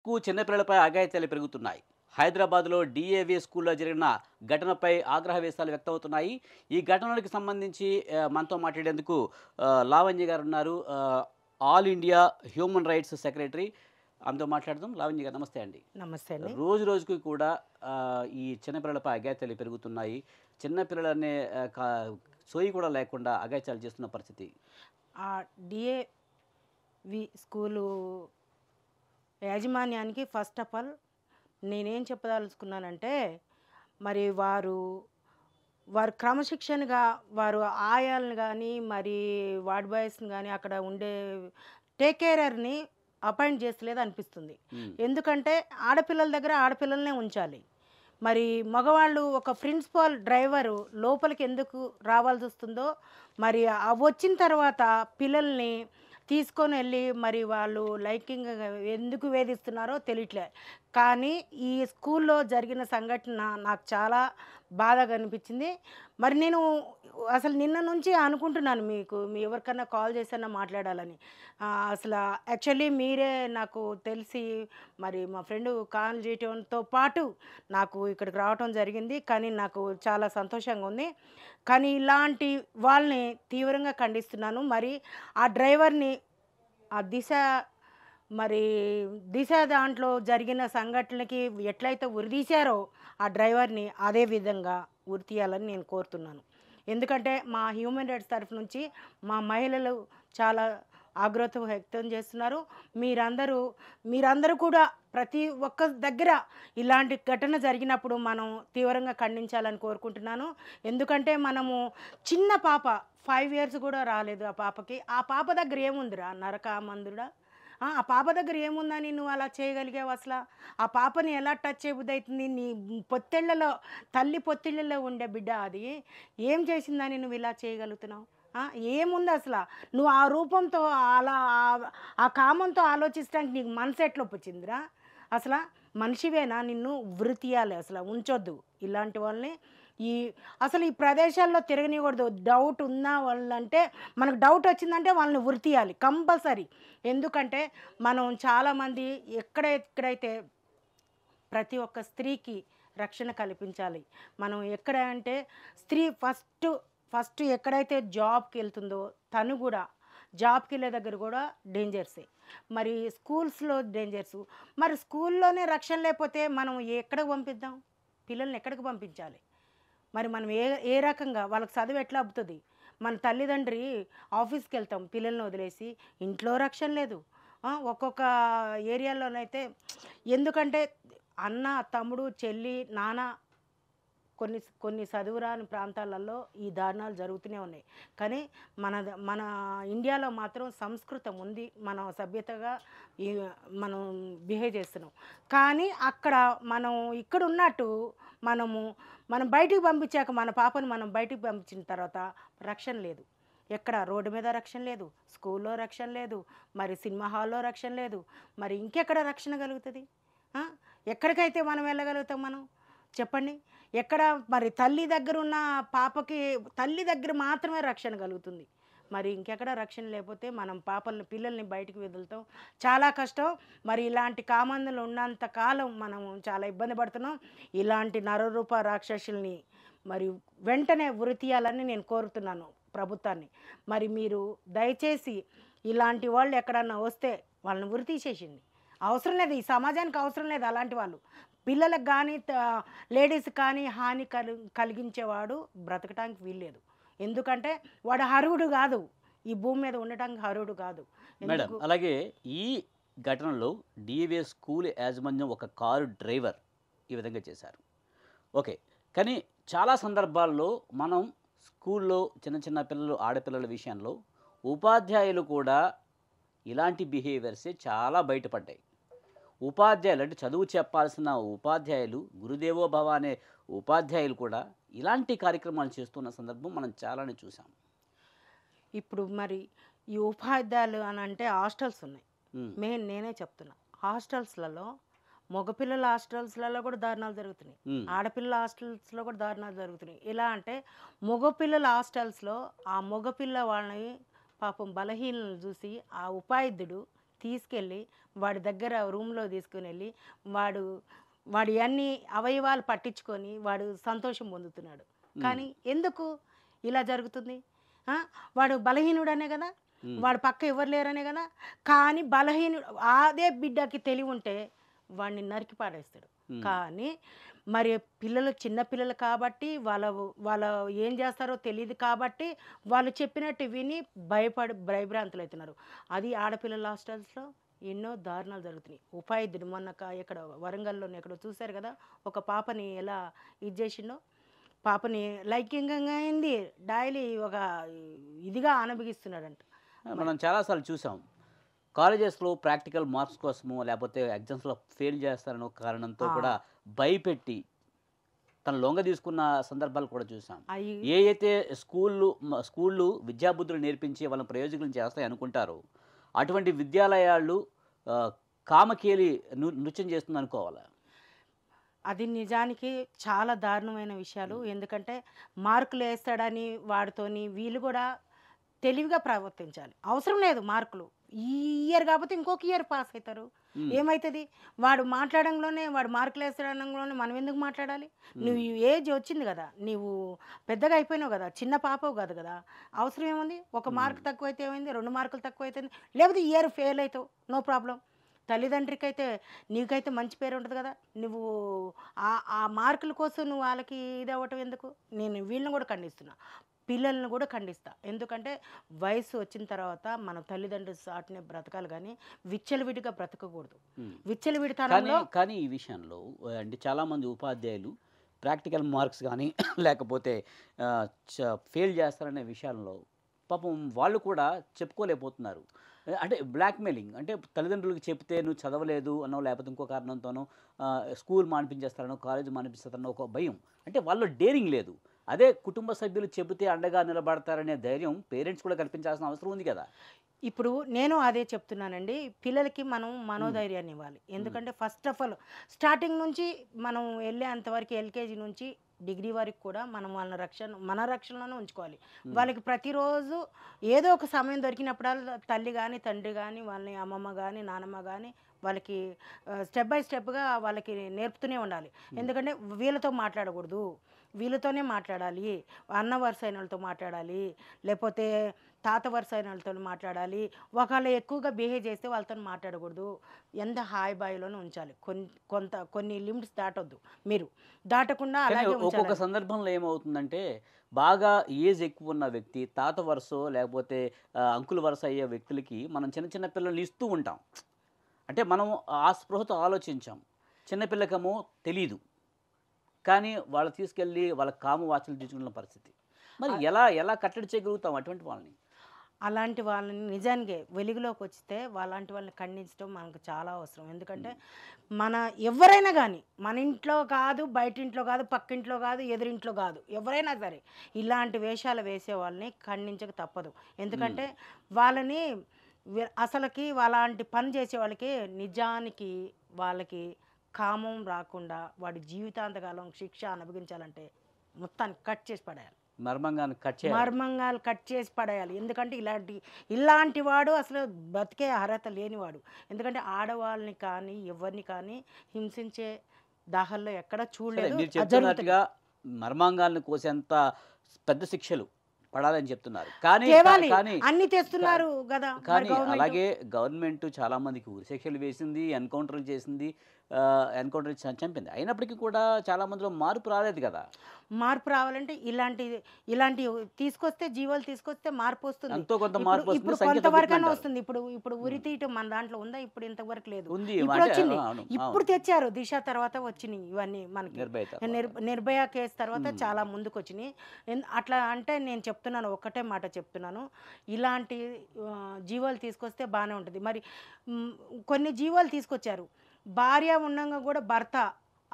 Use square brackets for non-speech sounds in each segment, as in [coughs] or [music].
ఎక్కువ చిన్నపిల్లలపై అఘాయిత్యాలు పెరుగుతున్నాయి హైదరాబాద్లో డిఏవి స్కూల్లో జరిగిన ఘటనపై ఆగ్రహ వేశాలు వ్యక్తమవుతున్నాయి ఈ ఘటనలకు సంబంధించి మనతో మాట్లాడేందుకు లావణ్య గారు ఉన్నారు all India human rights secretary అందులో మాట్లాడదాం లావణ్య గారు నమస్తే అండి నమస్తే అండి రోజు రోజుకి కూడా ఈ చిన్నపిల్లలపై అగాయత్యాలు పెరుగుతున్నాయి చిన్నపిల్లలనే కా సోయి కూడా లేకుండా అగాయత్యాలు చేస్తున్న పరిస్థితి డిఏవి స్కూలు యాజమాన్యానికి ఫస్ట్ ఆఫ్ ఆల్ నేనేం చెప్పదలుచుకున్నానంటే మరి వారు వారు క్రమశిక్షణగా వారు ఆయాలను కానీ మరి వార్డ్ బాయ్స్ని కానీ అక్కడ ఉండే టేక్ కేరర్ని అపాయింట్ చేస్తలేదు అనిపిస్తుంది ఎందుకంటే ఆడపిల్లల దగ్గర ఆడపిల్లలనే ఉంచాలి మరి మగవాళ్ళు ఒక ప్రిన్సిపాల్ డ్రైవరు లోపలికి ఎందుకు రావాల్సి వస్తుందో మరి వచ్చిన తర్వాత పిల్లల్ని తీసుకొని వెళ్ళి మరి వాళ్ళు లైకింగ్ ఎందుకు వేధిస్తున్నారో తెలియట్లే కానీ ఈ స్కూల్లో జరిగిన సంఘటన నాకు చాలా బాధగా అనిపించింది మరి నేను అసలు నిన్న నుంచి అనుకుంటున్నాను మీకు మీ ఎవరికన్నా కాల్ చేసినా మాట్లాడాలని అసలు యాక్చువల్లీ మీరే నాకు తెలిసి మరి మా ఫ్రెండ్ కాల్ చేయటంతో పాటు నాకు ఇక్కడికి రావటం జరిగింది కానీ నాకు చాలా సంతోషంగా ఉంది కానీ ఇలాంటి వాళ్ళని తీవ్రంగా ఖండిస్తున్నాను మరి ఆ డ్రైవర్ని ఆ దిశ మరి దిశ దాంట్లో జరిగిన సంఘటనకి ఎట్లయితే ఉరిదీశారో ఆ డ్రైవర్ని అదే విధంగా ఉరి తీయాలని నేను కోరుతున్నాను ఎందుకంటే మా హ్యూమన్ రైట్స్ తరఫు నుంచి మా మహిళలు చాలా ఆగ్రహత వ్యక్తం చేస్తున్నారు మీరందరూ మీరందరూ కూడా ప్రతి ఒక్క దగ్గర ఇలాంటి ఘటన జరిగినప్పుడు మనం తీవ్రంగా ఖండించాలని కోరుకుంటున్నాను ఎందుకంటే మనము చిన్న పాప ఫైవ్ ఇయర్స్ కూడా రాలేదు ఆ పాపకి ఆ పాప దగ్గర ఏముందిరా నరకామందుడా ఆ పాప దగ్గర ఏముందని నువ్వు అలా చేయగలిగావు అసలు ఆ పాపని ఎలా టచ్ చేయబుద్ధి అవుతుంది నీ పొత్తిళ్లలో తల్లి పొత్తిళ్లలో ఉండే బిడ్డ అది ఏం చేసిందని నువ్వు ఇలా చేయగలుగుతున్నావు ఏముంది అసలు నువ్వు ఆ రూపంతో అలా ఆ కామంతో ఆలోచించడానికి నీకు మనసు ఎట్లొప్పు వచ్చిందిరా అసలు మనిషివేనా నిన్ను వృత్తియాలి అసలు ఉంచొద్దు ఇలాంటి వాళ్ళని ఈ అసలు ఈ ప్రదేశాల్లో తిరగనివ్వకూడదు డౌట్ ఉన్నా వాళ్ళంటే మనకు డౌట్ వచ్చిందంటే వాళ్ళని ఉరితీయాలి కంపల్సరీ ఎందుకంటే మనం చాలామంది ఎక్కడ ఎక్కడైతే ప్రతి ఒక్క స్త్రీకి రక్షణ కల్పించాలి మనం ఎక్కడ అంటే స్త్రీ ఫస్ట్ ఫస్ట్ ఎక్కడైతే జాబ్కి వెళ్తుందో తను కూడా జాబ్కి వెళ్ళే దగ్గర కూడా డేంజర్సే మరి స్కూల్స్లో డేంజర్స్ మరి స్కూల్లోనే రక్షణ లేకపోతే మనం ఎక్కడికి పంపిద్దాం పిల్లల్ని ఎక్కడికి పంపించాలి మరి మనం ఏ ఏ రకంగా వాళ్ళకి చదువు ఎట్లా అబ్బుతుంది మన తల్లిదండ్రి ఆఫీస్కి వెళ్తాం పిల్లల్ని వదిలేసి ఇంట్లో రక్షణ లేదు ఒక్కొక్క ఏరియాలోనైతే ఎందుకంటే అన్న తమ్ముడు చెల్లి నాన్న కొన్ని కొన్ని చదువురాని ప్రాంతాలలో ఈ దారుణాలు జరుగుతూనే ఉన్నాయి కానీ మన మన ఇండియాలో మాత్రం సంస్కృతం ఉంది మనం సభ్యతగా మనం బిహేవ్ చేస్తున్నాం కానీ అక్కడ మనం ఇక్కడ ఉన్నట్టు మనము మనం బయటికి పంపించాక మన పాపను మనం బయటికి పంపించిన తర్వాత రక్షణ లేదు ఎక్కడ రోడ్డు మీద రక్షణ లేదు స్కూల్లో రక్షణ లేదు మరి సినిమా హాల్లో రక్షణ లేదు మరి ఇంకెక్కడ రక్షణ కలుగుతుంది ఎక్కడికైతే మనం వెళ్ళగలుగుతాం మనం చెప్పండి ఎక్కడ మరి తల్లి దగ్గర ఉన్న పాపకి తల్లి దగ్గర మాత్రమే రక్షణ కలుగుతుంది మరి ఇంకెక్కడ రక్షణ లేకపోతే మనం పాపల్ని పిల్లల్ని బయటికి వదులుతాం చాలా కష్టం మరి ఇలాంటి కామందులు ఉన్నంత కాలం మనం చాలా ఇబ్బంది పడుతున్నాం ఇలాంటి నరరూప రాక్షసుల్ని మరి వెంటనే ఉరి తీయాలని నేను కోరుతున్నాను ప్రభుత్వాన్ని మరి మీరు దయచేసి ఇలాంటి వాళ్ళు ఎక్కడన్నా వస్తే వాళ్ళని వృత్తి తీసేసింది అవసరం లేదు ఈ సమాజానికి అవసరం లేదు అలాంటి వాళ్ళు పిల్లలకు కానీ లేడీస్ కానీ హాని కలి కలిగించేవాడు బ్రతకటానికి వీల్లేదు ఎందుకంటే వాడు హరువుడు కాదు ఈ భూమి మీద ఉండటానికి హరువుడు కాదు మేడం అలాగే ఈ ఘటనలో డివే స్కూల్ యాజమాన్యం ఒక కారు డ్రైవర్ ఈ విధంగా చేశారు ఓకే కానీ చాలా సందర్భాల్లో మనం స్కూల్లో చిన్న చిన్న పిల్లలు ఆడపిల్లల విషయంలో ఉపాధ్యాయులు కూడా ఇలాంటి బిహేవియర్సే చాలా బయటపడ్డాయి ఉపాధ్యాయులు అంటే చదువు చెప్పాల్సిన ఉపాధ్యాయులు భవ అనే ఉపాధ్యాయులు కూడా ఇలాంటి కార్యక్రమాలు చేస్తున్న సందర్భం మనం చాలానే చూసాం ఇప్పుడు మరి ఈ ఉపాధ్యాయులు అని అంటే హాస్టల్స్ ఉన్నాయి మెయిన్ నేనే చెప్తున్నా హాస్టల్స్లలో మగపిల్లల హాస్టల్స్లలో కూడా దారుణాలు జరుగుతున్నాయి ఆడపిల్లల హాస్టల్స్లో కూడా దారుణాలు జరుగుతున్నాయి ఎలా అంటే మగపిల్లల హాస్టల్స్లో ఆ మగపిల్ల వాళ్ళని పాపం బలహీనలు చూసి ఆ ఉపాధ్యుడు తీసుకెళ్ళి వాడి దగ్గర రూమ్లో తీసుకుని వెళ్ళి వాడు వాడి అన్ని అవయవాలు పట్టించుకొని వాడు సంతోషం పొందుతున్నాడు కానీ ఎందుకు ఇలా జరుగుతుంది వాడు బలహీనుడనే కదా వాడు పక్క ఎవరు లేరనే కదా కానీ బలహీనుడు అదే బిడ్డకి తెలివి ఉంటే వాడిని నరికి పాడేస్తాడు కానీ మరి పిల్లలు చిన్నపిల్లలు కాబట్టి వాళ్ళ వాళ్ళ ఏం చేస్తారో తెలియదు కాబట్టి వాళ్ళు చెప్పినట్టు విని భయపడి భయభ్రాంతులు అవుతున్నారు అది ఆడపిల్లల హాస్టల్స్లో ఎన్నో దారుణాలు జరుగుతున్నాయి ఉపాధ్యుడు మొన్న ఇక్కడ వరంగల్లోనే ఎక్కడో చూశారు కదా ఒక పాపని ఎలా ఇది చేసిండో పాపని లైక్యంగా అయింది డైలీ ఒక ఇదిగా ఆనబిగిస్తున్నాడంట మనం చాలాసార్లు చూసాం కాలేజెస్లో ప్రాక్టికల్ మార్క్స్ కోసము లేకపోతే ఎగ్జామ్స్లో ఫెయిల్ చేస్తారనో కారణంతో కూడా భయపెట్టి తన లొంగ తీసుకున్న సందర్భాలు కూడా చూసాం ఏ అయితే స్కూళ్ళు స్కూళ్ళు విద్యాబుద్ధులు నేర్పించి వాళ్ళ ప్రయోజకులు చేస్తాయి అనుకుంటారు అటువంటి విద్యాలయాలు కామకేలి నృత్యం చేస్తుంది అనుకోవాలి అది నిజానికి చాలా దారుణమైన విషయాలు ఎందుకంటే మార్కులు వేస్తాడని వాడితోని వీళ్ళు కూడా తెలివిగా ప్రవర్తించాలి అవసరం లేదు మార్కులు ఈ ఇయర్ కాకపోతే ఇంకొక ఇయర్ పాస్ అవుతారు ఏమవుతుంది వాడు మాట్లాడంలోనే వాడు మార్కులు వేసడంలోనే మనం ఎందుకు మాట్లాడాలి నువ్వు ఏజ్ వచ్చింది కదా నువ్వు పెద్దగా అయిపోయినావు కదా చిన్న పాపవు కాదు కదా అవసరం ఏముంది ఒక మార్క్ తక్కువ అయితే ఏమైంది రెండు మార్కులు తక్కువ అయితే లేకపోతే ఇయర్ ఫెయిల్ అవుతావు నో ప్రాబ్లం తల్లిదండ్రికి అయితే నీకైతే మంచి పేరు ఉంటుంది కదా నువ్వు ఆ మార్కుల కోసం నువ్వు వాళ్ళకి ఇది అవ్వటం ఎందుకు నేను వీళ్ళని కూడా ఖండిస్తున్నా పిల్లలను కూడా ఖండిస్తా ఎందుకంటే వయసు వచ్చిన తర్వాత మన తల్లిదండ్రులు సాటినే బ్రతకాలి కానీ విచ్చలవిడిగా బ్రతకకూడదు విచ్చలవిడితనంలో కానీ ఈ విషయంలో అంటే చాలామంది ఉపాధ్యాయులు ప్రాక్టికల్ మార్క్స్ కానీ [coughs] లేకపోతే ఫెయిల్ చేస్తారనే విషయంలో పాపం వాళ్ళు కూడా చెప్పుకోలేకపోతున్నారు అంటే బ్లాక్మెయిలింగ్ అంటే తల్లిదండ్రులకు చెప్తే నువ్వు చదవలేదు అనో లేకపోతే ఇంకో కారణంతోనో స్కూల్ మానిపించేస్తారనో కాలేజ్ మానిపిస్తారనో ఒక భయం అంటే వాళ్ళు డేరింగ్ లేదు అదే కుటుంబ సభ్యులు చెబితే అండగా నిలబడతారనే ధైర్యం పేరెంట్స్ కూడా కల్పించాల్సిన అవసరం ఉంది కదా ఇప్పుడు నేను అదే చెప్తున్నానండి పిల్లలకి మనం మనోధైర్యాన్ని ఇవ్వాలి ఎందుకంటే ఫస్ట్ ఆఫ్ ఆల్ స్టార్టింగ్ నుంచి మనం వెళ్ళే అంతవరకు ఎల్కేజీ నుంచి డిగ్రీ వరకు కూడా మనం వాళ్ళ రక్షణ మన రక్షణలోనే ఉంచుకోవాలి వాళ్ళకి ప్రతిరోజు ఏదో ఒక సమయం దొరికినప్పుడల్లా తల్లి కానీ తండ్రి కానీ వాళ్ళని అమ్మమ్మ కానీ నానమ్మ కానీ వాళ్ళకి స్టెప్ బై స్టెప్గా వాళ్ళకి నేర్పుతూనే ఉండాలి ఎందుకంటే వీళ్ళతో మాట్లాడకూడదు వీళ్ళతోనే మాట్లాడాలి అన్న వరుస అయిన వాళ్ళతో మాట్లాడాలి లేకపోతే తాత వరుస అయిన వాళ్ళతో మాట్లాడాలి ఒకవేళ ఎక్కువగా బిహేవ్ చేస్తే వాళ్ళతో మాట్లాడకూడదు ఎంత హాయ్ బాయ్లోనే ఉంచాలి కొంత కొన్ని లిమిట్స్ దాటొద్దు మీరు దాటకుండా అలాగే ఒక్కొక్క సందర్భంలో ఏమవుతుందంటే బాగా ఏజ్ ఎక్కువ ఉన్న వ్యక్తి తాత వరుస లేకపోతే అంకుల వరుస అయ్యే వ్యక్తులకి మనం చిన్న చిన్న పిల్లల్ని ఇస్తూ ఉంటాం అంటే మనం ఆ స్పృహతో ఆలోచించాం చిన్నపిల్లకమో తెలీదు కానీ వాళ్ళు తీసుకెళ్ళి వాళ్ళ కాము వాచలు తీసుకున్న పరిస్థితి మరి ఎలా ఎలా కట్టడి చేయగలుగుతాం అటువంటి వాళ్ళని అలాంటి వాళ్ళని నిజానికి వెలుగులోకి వచ్చితే అలాంటి వాళ్ళని ఖండించడం మనకు చాలా అవసరం ఎందుకంటే మన ఎవరైనా కానీ మన ఇంట్లో కాదు బయటింట్లో కాదు పక్కింట్లో కాదు ఎదురింట్లో కాదు ఎవరైనా సరే ఇలాంటి వేషాలు వేసే వాళ్ళని ఖండించక తప్పదు ఎందుకంటే వాళ్ళని అసలుకి అలాంటి పని చేసే వాళ్ళకి నిజానికి వాళ్ళకి కామం రాకుండా వాడి జీవితాంతకాలం శిక్ష అనుభవించాలంటే మొత్తాన్ని కట్ చేసి పడేయాలి మర్మంగాలు కట్ చేయాలి మర్మంగాలు కట్ చేసి పడేయాలి ఎందుకంటే ఇలాంటి ఇలాంటి వాడు అసలు బతికే అర్హత లేనివాడు ఎందుకంటే ఆడవాళ్ళని కానీ ఎవరిని కానీ హింసించే దాహల్లో ఎక్కడ చూడలేదు మర్మాంగాలను కోసేంత పెద్ద శిక్షలు పడాలని చెప్తున్నారు కానీ కానీ అన్ని తెస్తున్నారు కదా కానీ అలాగే గవర్నమెంట్ చాలా మందికి శిక్షలు వేసింది ఎన్కౌంటర్లు చేసింది ఎన్కౌంటర్ ఇచ్చి చంపింది అయినప్పటికీ కూడా చాలా మందిలో మార్పు రాలేదు కదా మార్పు రావాలంటే ఇలాంటి ఇలాంటి తీసుకొస్తే జీవాలు తీసుకొస్తే మార్పు వస్తుంది ఎంతో కొంత మార్పు ఇప్పుడు కొంతవరకనే వస్తుంది ఇప్పుడు ఇప్పుడు ఉరి తీయటం మన దాంట్లో ఉందా ఇప్పుడు ఇంతవరకు లేదు ఇప్పుడు వచ్చింది ఇప్పుడు తెచ్చారు దిశ తర్వాత వచ్చినాయి ఇవన్నీ మనకి నిర్భయ కేసు తర్వాత చాలా ముందుకు వచ్చినాయి అట్లా అంటే నేను చెప్తున్నాను ఒక్కటే మాట చెప్తున్నాను ఇలాంటి జీవాలు తీసుకొస్తే బాగానే ఉంటుంది మరి కొన్ని జీవాలు తీసుకొచ్చారు భార్య ఉన్నంగా కూడా భర్త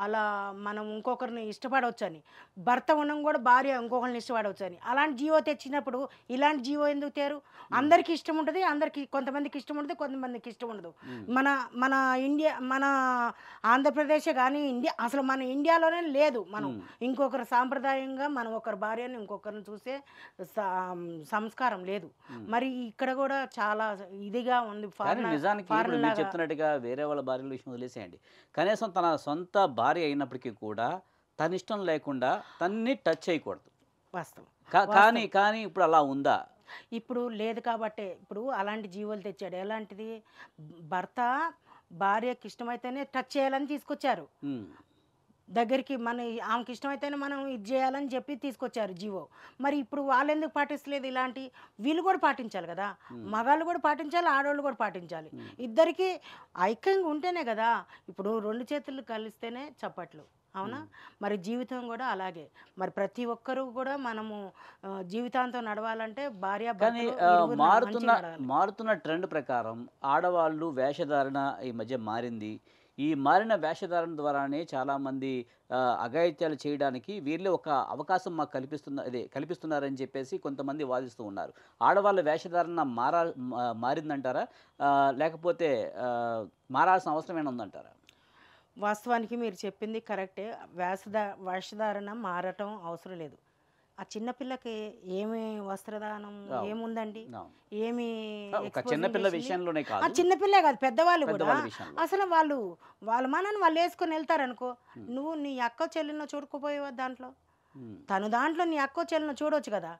అలా మనం ఇంకొకరిని ఇష్టపడవచ్చని భర్త ఉండడం కూడా భార్య ఇంకొకరిని ఇష్టపడవచ్చని అలాంటి జీవో తెచ్చినప్పుడు ఇలాంటి జీవో ఎందుకు తేరు అందరికీ ఇష్టం ఉంటుంది అందరికి కొంతమందికి ఇష్టం ఉండదు కొంతమందికి ఇష్టం ఉండదు మన మన ఇండియా మన ఆంధ్రప్రదేశ్ కానీ ఇండియా అసలు మన ఇండియాలోనే లేదు మనం ఇంకొకరు సాంప్రదాయంగా మనం ఒకరి భార్యను ఇంకొకరిని చూసే సంస్కారం లేదు మరి ఇక్కడ కూడా చాలా ఇదిగా ఉంది నిజానికి చెప్తున్నట్టుగా వేరే వాళ్ళ భార్యల విషయం వదిలేసేయండి కనీసం తన సొంత భార్య అయినప్పటికీ కూడా తన ఇష్టం లేకుండా తన్ని టచ్ చేయకూడదు వాస్తవం కానీ కానీ ఇప్పుడు అలా ఉందా ఇప్పుడు లేదు కాబట్టి ఇప్పుడు అలాంటి జీవులు తెచ్చాడు ఎలాంటిది భర్త భార్యకి ఇష్టమైతేనే టచ్ చేయాలని తీసుకొచ్చారు దగ్గరికి మన ఆమెకి ఇష్టమైతేనే మనం ఇది చేయాలని చెప్పి తీసుకొచ్చారు జీవో మరి ఇప్పుడు వాళ్ళు ఎందుకు పాటిస్తలేదు ఇలాంటి వీళ్ళు కూడా పాటించాలి కదా మగాళ్ళు కూడా పాటించాలి ఆడవాళ్ళు కూడా పాటించాలి ఇద్దరికి ఐక్యంగా ఉంటేనే కదా ఇప్పుడు రెండు చేతులు కలిస్తేనే చప్పట్లు అవునా మరి జీవితం కూడా అలాగే మరి ప్రతి ఒక్కరూ కూడా మనము జీవితాంతం నడవాలంటే భార్య మారుతున్న మారుతున్న ట్రెండ్ ప్రకారం ఆడవాళ్ళు వేషధారణ ఈ మధ్య మారింది ఈ మారిన వేషధారణ ద్వారానే చాలామంది అఘాయిత్యాలు చేయడానికి వీళ్ళు ఒక అవకాశం మాకు కల్పిస్తున్న అదే కల్పిస్తున్నారని చెప్పేసి కొంతమంది వాదిస్తూ ఉన్నారు ఆడవాళ్ళ వేషధారణ మారా మారిందంటారా లేకపోతే మారాల్సిన అవసరం ఏమైనా ఉందంటారా వాస్తవానికి మీరు చెప్పింది కరెక్టే వేసధ వేషధారణ మారటం అవసరం లేదు ఆ చిన్నపిల్లకి ఏమి వస్త్రదానం ఏముందండి ఏమి చిన్నపిల్ల విషయంలోనే కాదు చిన్నపిల్లే కాదు పెద్దవాళ్ళు కూడా అసలు వాళ్ళు వాళ్ళ మనని వాళ్ళు వేసుకొని వెళ్తారనుకో నువ్వు నీ అక్క చెల్లినో చూడకపోయేవా దాంట్లో తను దాంట్లో నీ అక్క చెల్లినో చూడవచ్చు కదా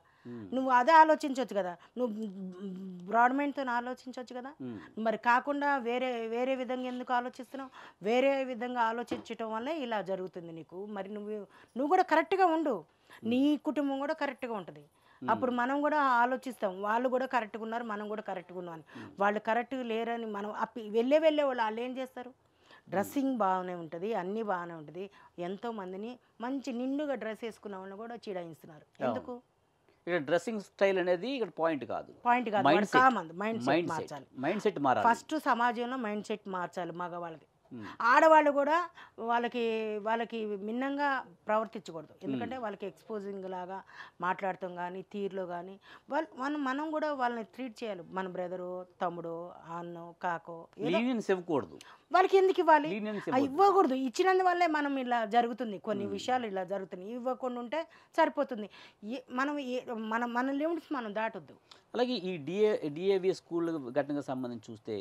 నువ్వు అదే ఆలోచించవచ్చు కదా నువ్వు బ్రాడ్మెంట్తో ఆలోచించవచ్చు కదా మరి కాకుండా వేరే వేరే విధంగా ఎందుకు ఆలోచిస్తున్నావు వేరే విధంగా ఆలోచించటం వల్ల ఇలా జరుగుతుంది నీకు మరి నువ్వు నువ్వు కూడా కరెక్ట్గా ఉండు నీ కుటుంబం కూడా కరెక్ట్గా ఉంటుంది అప్పుడు మనం కూడా ఆలోచిస్తాం వాళ్ళు కూడా కరెక్ట్గా ఉన్నారు మనం కూడా కరెక్ట్గా ఉన్నాం వాళ్ళు కరెక్ట్గా లేరని మనం అప్పి వెళ్ళే వెళ్ళే వాళ్ళు వాళ్ళు ఏం చేస్తారు డ్రెస్సింగ్ బాగానే ఉంటుంది అన్నీ బాగానే ఉంటుంది ఎంతోమందిని మంచి నిండుగా డ్రెస్ వేసుకున్న వాళ్ళని కూడా చీడాయిస్తున్నారు ఎందుకు ఇక్కడ డ్రెస్సింగ్ స్టైల్ అనేది ఇక్కడ పాయింట్ కాదు పాయింట్ కాదు మైండ్ సెట్ మార్చాలి మైండ్ సెట్ మారాలి ఫస్ట్ సమాజంలో మైండ్ సెట్ మార్చాలి మగవాళ్ళకి ఆడవాళ్ళు కూడా వాళ్ళకి వాళ్ళకి భిన్నంగా ప్రవర్తించకూడదు ఎందుకంటే వాళ్ళకి ఎక్స్పోజింగ్ లాగా మాట్లాడటం కానీ తీరులో కానీ వాళ్ళు మనం మనం కూడా వాళ్ళని ట్రీట్ చేయాలి మన బ్రదరు తమ్ముడు అన్న కాకో ఇవ్వకూడదు వాళ్ళకి ఎందుకు ఇవ్వాలి ఇవ్వకూడదు ఇచ్చినందువల్లే మనం ఇలా జరుగుతుంది కొన్ని విషయాలు ఇలా జరుగుతున్నాయి ఇవ్వకుండా ఉంటే సరిపోతుంది మనం మన మన లిమిట్స్ మనం దాటొద్దు అలాగే ఈ డిఏ డిఏవి స్కూల్ ఘటనకు సంబంధించి చూస్తే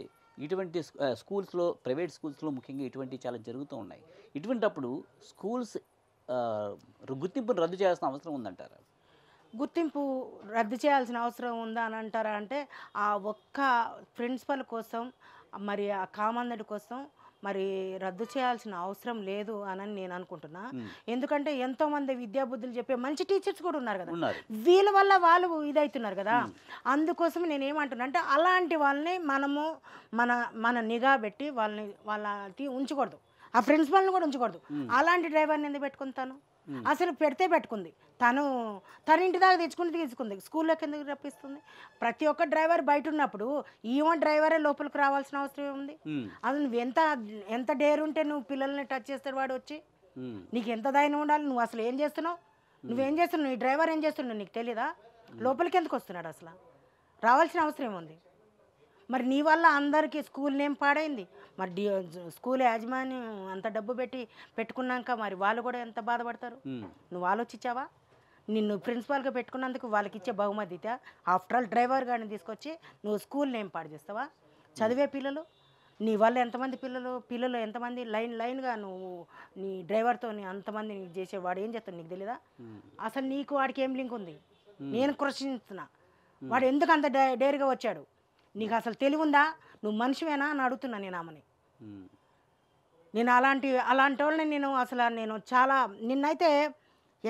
ఇటువంటి స్కూల్స్లో ప్రైవేట్ స్కూల్స్లో ముఖ్యంగా ఇటువంటి చాలా జరుగుతూ ఉన్నాయి ఇటువంటప్పుడు స్కూల్స్ గుర్తింపును రద్దు చేయాల్సిన అవసరం ఉందంటారా గుర్తింపు రద్దు చేయాల్సిన అవసరం ఉందా అని అంటారా అంటే ఆ ఒక్క ప్రిన్సిపల్ కోసం మరి ఆ కామందడి కోసం మరి రద్దు చేయాల్సిన అవసరం లేదు అని నేను అనుకుంటున్నా ఎందుకంటే ఎంతో మంది విద్యాబుద్ధులు చెప్పే మంచి టీచర్స్ కూడా ఉన్నారు కదా వీళ్ళ వల్ల వాళ్ళు ఇదవుతున్నారు కదా అందుకోసం నేను ఏమంటున్నా అంటే అలాంటి వాళ్ళని మనము మన మన నిఘా పెట్టి వాళ్ళని వాళ్ళకి ఉంచకూడదు ఆ ప్రిన్సిపల్ని కూడా ఉంచకూడదు అలాంటి డ్రైవర్ని ఎందుకు పెట్టుకుంటాను అసలు పెడితే పెట్టుకుంది తను తన ఇంటి దాకా తెచ్చుకుని తీసుకుంది స్కూల్లో కిందకి రప్పిస్తుంది ప్రతి ఒక్క డ్రైవర్ బయట ఉన్నప్పుడు ఈవెన్ డ్రైవరే లోపలికి రావాల్సిన అవసరం ఉంది అది నువ్వు ఎంత ఎంత డేర్ ఉంటే నువ్వు పిల్లల్ని టచ్ చేస్తాడు వాడు వచ్చి నీకు ఎంత దైన ఉండాలి నువ్వు అసలు ఏం చేస్తున్నావు నువ్వేం చేస్తున్నావు నీ డ్రైవర్ ఏం చేస్తున్నావు నీకు తెలీదా లోపలికి ఎందుకు వస్తున్నాడు అసలు రావాల్సిన అవసరం ఏముంది మరి నీ వల్ల అందరికీ స్కూల్ నేమ్ పాడైంది మరి స్కూల్ యాజమాన్యం అంత డబ్బు పెట్టి పెట్టుకున్నాక మరి వాళ్ళు కూడా ఎంత బాధపడతారు నువ్వు ఆలోచించావా నిన్ను ప్రిన్సిపాల్గా పెట్టుకున్నందుకు వాళ్ళకి ఇచ్చే బహుమతి ఆఫ్టర్ ఆల్ డ్రైవర్ గారిని తీసుకొచ్చి నువ్వు స్కూల్ నేమ్ పాడు చేస్తావా చదివే పిల్లలు నీ వల్ల ఎంతమంది పిల్లలు పిల్లలు ఎంతమంది లైన్ లైన్గా నువ్వు నీ డ్రైవర్తో అంతమంది నీకు చేసేవాడు ఏం చేస్తాను నీకు తెలీదా అసలు నీకు వాడికి ఏం లింక్ ఉంది నేను కృషిస్తున్నా వాడు ఎందుకు అంత డైరీగా వచ్చాడు నీకు అసలు తెలివి ఉందా నువ్వు మనిషివేనా అని అడుగుతున్నా నేను ఆమెని నేను అలాంటి అలాంటి వాళ్ళని నేను అసలు నేను చాలా నిన్నైతే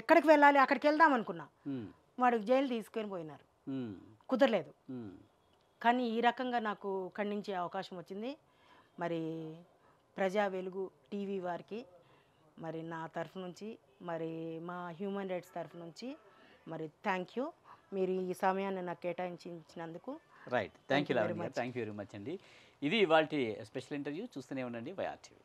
ఎక్కడికి వెళ్ళాలి అక్కడికి వెళ్దాం అనుకున్నా వాడికి జైలు తీసుకొని పోయినారు కుదరలేదు కానీ ఈ రకంగా నాకు ఖండించే అవకాశం వచ్చింది మరి ప్రజా వెలుగు టీవీ వారికి మరి నా తరఫు నుంచి మరి మా హ్యూమన్ రైట్స్ తరఫు నుంచి మరి థ్యాంక్ యూ మీరు ఈ సమయాన్ని నాకు కేటాయించినందుకు right thank you thank you very much అండి ఇది ఇవాళ స్పెషల్ ఇంటర్వ్యూ చూస్తూనే ఉండండి వైఆర్టీవీ